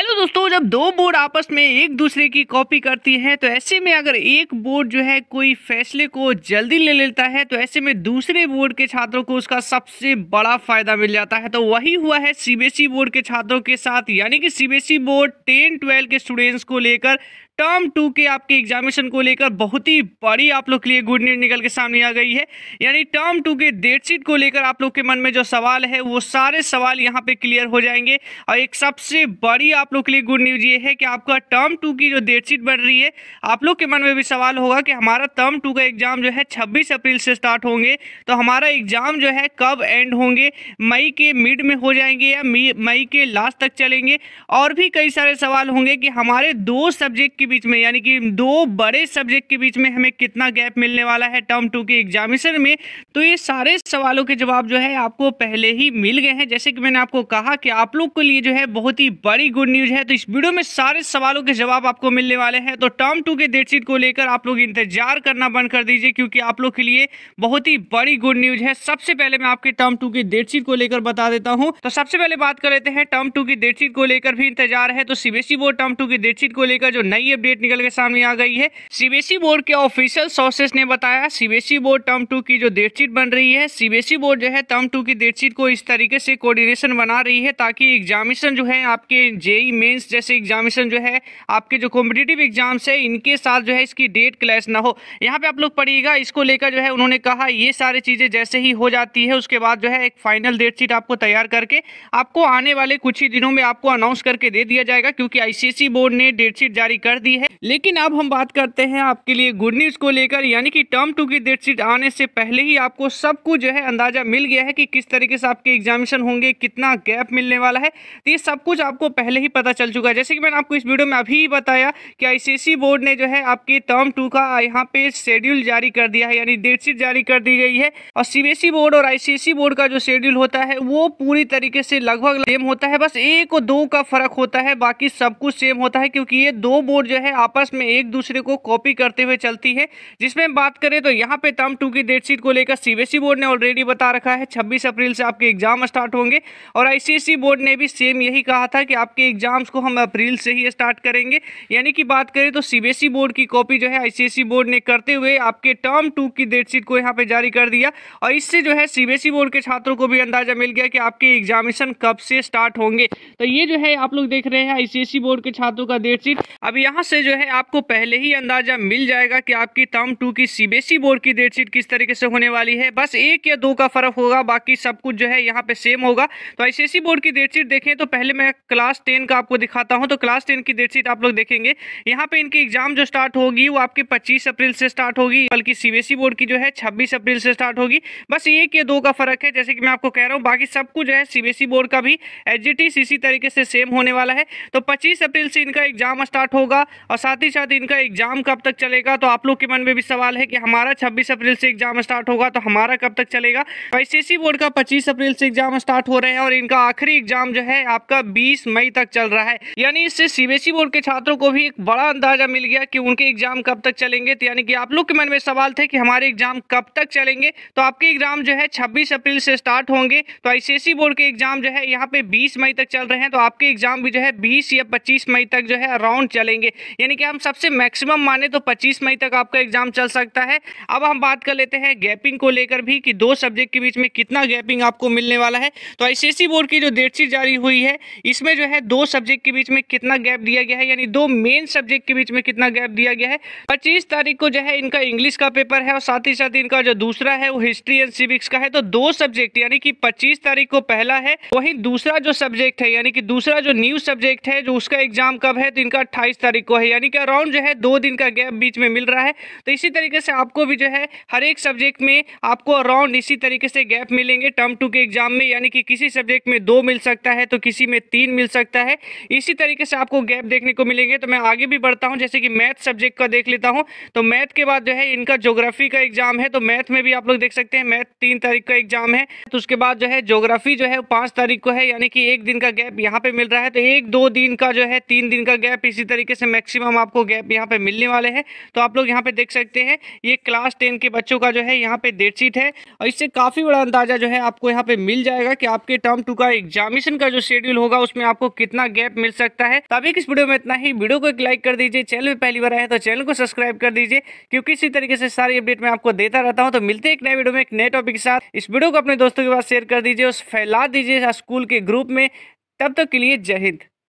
hello दोस्तों जब दो बोर्ड आपस में एक दूसरे की कॉपी करती हैं तो ऐसे में अगर एक बोर्ड जो है कोई फैसले को जल्दी ले लेता है तो ऐसे में दूसरे बोर्ड के छात्रों को उसका सबसे बड़ा फायदा मिल जाता है तो वही हुआ है सीबीएसई बोर्ड e के छात्रों के साथ यानी कि सीबीएसई बोर्ड टेन ट्वेल्व के स्टूडेंट्स को लेकर टर्म टू के आपके एग्जामिनेशन को लेकर बहुत ही बड़ी आप लोग के लिए गुड न्यूज निकल के सामने आ गई है यानी टर्म टू के डेट शीट को लेकर आप लोग के मन में जो सवाल है वो सारे सवाल यहाँ पे क्लियर हो जाएंगे और एक सबसे बड़ी आप लोग के लिए गुड न्यूज ये है कि आपका टर्म टू की जो डेट शीट बन रही है आप लोग के मन में भी सवाल होगा कि हमारा टर्म टू का एग्जाम जो है छब्बीस अप्रैल से स्टार्ट होंगे तो हमारा एग्जाम जो है कब एंड होंगे मई के मिड में हो जाएंगे या मई के लास्ट तक चलेंगे और भी कई सारे सवाल होंगे कि हमारे दो सब्जेक्ट की बीच में यानी कि दो बड़े सब्जेक्ट के बीच में हमें कितना गैप मिलने वाला है टर्म टू के एग्जामिशन में तो ये सारे सवालों के जवाब जो है आपको पहले ही मिल गए हैं जैसे कि मैंने आपको कहा कि आप लोग के लिए जो है बहुत ही बड़ी गुड न्यूज है तो इस वीडियो में सारे सवालों के जवाब आपको मिलने वाले हैं तो टर्म टू के डेटशीट को लेकर आप लोग इंतजार करना बंद कर दीजिए क्योंकि आप लोग के लिए बहुत ही बड़ी गुड न्यूज है सबसे पहले मैं आपके टर्म टू की डेटशीट को लेकर बता देता हूँ तो सबसे पहले बात कर लेते हैं टर्म टू की डेटशीट को लेकर भी इंतजार है तो सीबीएसई बोर्ड टर्म टू की डेटशीट को लेकर जो नई की अपडेट निकल के सामने आ गई है सीबीएसई बोर्ड के ऑफिशियल सोर्सेस ने बताया सीबीएसई बोर्ड टर्म टू की जो डेटशीट बन रही है सीबीएसई बोर्ड जो है टर्म टू की डेटशीट को इस तरीके से कोऑर्डिनेशन बना रही है ताकि एग्जामिनेशन जो है आपके जेई मेन्स जैसे एग्जामिनेशन जो है आपके जो कॉम्पिटेटिव एग्जाम्स है इनके साथ जो है इसकी डेट क्लैश ना हो यहाँ पे आप लोग पढ़िएगा इसको लेकर जो है उन्होंने कहा ये सारी चीज़ें जैसे ही हो जाती है उसके बाद जो है एक फाइनल डेटशीट आपको तैयार करके आपको आने वाले कुछ ही दिनों में आपको अनाउंस करके दे दिया जाएगा क्योंकि आईसीएसई e बोर्ड ने डेटशीट जारी कर दी है लेकिन अब हम बात करते हैं आपके लिए गुड न्यूज को लेकर यानी कि टर्म टू की डेट शीट आने से पहले ही आपको सब कुछ जो है अंदाजा मिल गया है कि किस तरीके से आपके एग्जामिनेशन होंगे कितना गैप मिलने वाला है तो ये सब कुछ आपको पहले ही पता चल चुका है जैसे कि मैंने आपको इस वीडियो में अभी ही बताया कि आई बोर्ड ने जो है आपके टर्म टू का यहाँ पे शेड्यूल जारी कर दिया है यानी डेट शीट जारी कर दी गई है और सीबीएसई बोर्ड e और आईसीएसई बोर्ड का जो शेड्यूल होता है वो पूरी तरीके से लगभग सेम होता है बस एक और दो का फर्क होता है बाकी सब कुछ सेम होता है क्योंकि ये दो बोर्ड जो है आपस में एक दूसरे को कॉपी करते हुए चलती है जिसमें बात करें तो यहाँ पे टर्म टू की डेट शीट को लेकर सीबीएसई बोर्ड e ने ऑलरेडी बता रखा है छब्बीस अप्रैल से आपके एग्जाम स्टार्ट होंगे और आईसीएसई बोर्ड e ने भी सेम यही कहा था कि आपके एग्जाम्स को हम अप्रैल से ही स्टार्ट करेंगे यानी कि बात करें तो सीबीएसई बोर्ड e की कॉपी जो है आईसीएसई बोर्ड ने करते हुए आपके टर्म टू की डेट शीट को यहाँ पर जारी कर दिया और इससे जो है सीबीएसई बोर्ड के छात्रों को भी अंदाजा मिल गया कि आपके एग्जामिनेशन कब से स्टार्ट होंगे तो ये जो है आप लोग देख रहे हैं आईसीएसई बोर्ड के छात्रों का डेट शीट अब यहाँ यहाँ से जो है आपको पहले ही अंदाजा मिल जाएगा कि आपकी टर्म टू की सीबीएसई बोर्ड की डेट शीट किस तरीके से होने वाली है बस एक या दो का फर्क होगा बाकी सब कुछ जो है यहाँ पे सेम होगा तो आई e बोर्ड की डेट शीट देखें तो पहले मैं क्लास टेन का आपको दिखाता हूँ तो क्लास टेन की डेट शीट आप लोग देखेंगे यहाँ पे इनकी एग्जाम जो स्टार्ट होगी वो आपकी पच्चीस अप्रैल से स्टार्ट होगी बल्कि सीबीएसई e बोर्ड की जो है छब्बीस अप्रैल से स्टार्ट होगी बस एक या दो का फर्क है जैसे कि मैं आपको कह रहा हूँ बाकी सब कुछ जो है सीबीएसई e बोर्ड का भी एच इसी तरीके से सेम होने वाला है तो पच्चीस अप्रैल से इनका एग्जाम स्टार्ट होगा और साथ ही साथ इनका एग्ज़ाम कब तक चलेगा तो आप लोग के मन में भी सवाल है कि हमारा छब्बीस अप्रैल से एग्ज़ाम स्टार्ट होगा तो हमारा कब तक चलेगा आई बोर्ड का पच्चीस अप्रैल से एग्ज़ाम स्टार्ट हो रहे हैं और इनका आखिरी एग्ज़ाम जो है आपका बीस मई तक चल रहा है यानी इससे सी बोर्ड के छात्रों को भी एक बड़ा अंदाजा मिल गया कि उनके एग्ज़ाम कब तक चलेंगे तो यानी कि आप लोग के मन में सवाल थे कि हमारे एग्ज़ाम कब तक चलेंगे तो आपके एग्ज़ाम जो है छब्बीस अप्रैल से स्टार्ट होंगे तो आई बोर्ड के एग्ज़ाम जो है यहाँ पे बीस मई तक चल रहे हैं तो आपके एग्ज़ाम भी जो है बीस या पच्चीस मई तक जो है अराउंड चलेंगे यानी कि हम सबसे मैक्सिमम माने तो 25 मई तक आपका एग्जाम चल सकता है अब हम बात कर लेते हैं गैपिंग को लेकर भी कि दो सब्जेक्ट के बीच में कितना गैपिंग आपको मिलने वाला है तो आई e बोर्ड की जो डेटशीट जारी हुई है इसमें जो है दो सब्जेक्ट के बीच में कितना गैप दिया गया है यानी दो मेन सब्जेक्ट के बीच में कितना गैप दिया गया है पच्चीस तारीख को जो है इनका इंग्लिश का पेपर है और साथ ही साथ इनका जो दूसरा है वो हिस्ट्री एंड सिविक्स का है तो दो सब्जेक्ट यानी कि पच्चीस तारीख को पहला है वहीं दूसरा जो सब्जेक्ट है यानी कि दूसरा जो न्यू सब्जेक्ट है जो उसका एग्जाम कब है तो इनका अट्ठाईस तारीख को है यानी कि अराउंड जो है दो दिन का गैप बीच में मिल रहा है तो इसी तरीके से आपको भी जो है हर एक सब्जेक्ट में आपको अराउंड इसी तरीके से गैप मिलेंगे टर्म टू के एग्जाम में यानी कि किसी सब्जेक्ट में दो मिल सकता है तो किसी में तीन मिल सकता है इसी तरीके से आपको गैप देखने को मिलेंगे तो मैं आगे भी बढ़ता हूँ जैसे कि मैथ सब्जेक्ट का देख लेता हूँ तो मैथ के बाद जो है इनका जोग्राफी का एग्जाम है तो मैथ में भी आप लोग देख सकते हैं मैथ तीन तारीख का एग्जाम है तो उसके बाद जो है जोग्राफी जो है पाँच तारीख को है यानी कि एक दिन का गैप यहाँ पे मिल रहा है तो एक दो दिन का जो है तीन दिन का गैप इसी तरीके से मैक्सिमम आपको गैप यहाँ पे मिलने वाले हैं तो आप लोग यहाँ पे देख सकते हैं ये क्लास टेन के बच्चों का जो है यहाँ पे डेट शीट है और इससे काफ़ी बड़ा अंदाजा जो है आपको यहाँ पे मिल जाएगा कि आपके टर्म टू का एग्जामिशन का जो शेड्यूल होगा उसमें आपको कितना गैप मिल सकता है तभी इस वीडियो में इतना ही वीडियो को एक लाइक कर दीजिए चैनल में पहली बार आए तो चैनल को सब्सक्राइब कर दीजिए क्योंकि इसी तरीके से सारी अपडेट मैं आपको देता रहता हूँ तो मिलते हैं एक नए वीडियो में एक नए टॉपिक के साथ इस वीडियो को अपने दोस्तों के पास शेयर कर दीजिए उस फैला दीजिए स्कूल के ग्रुप में तब तक तो के लिए जय हिंद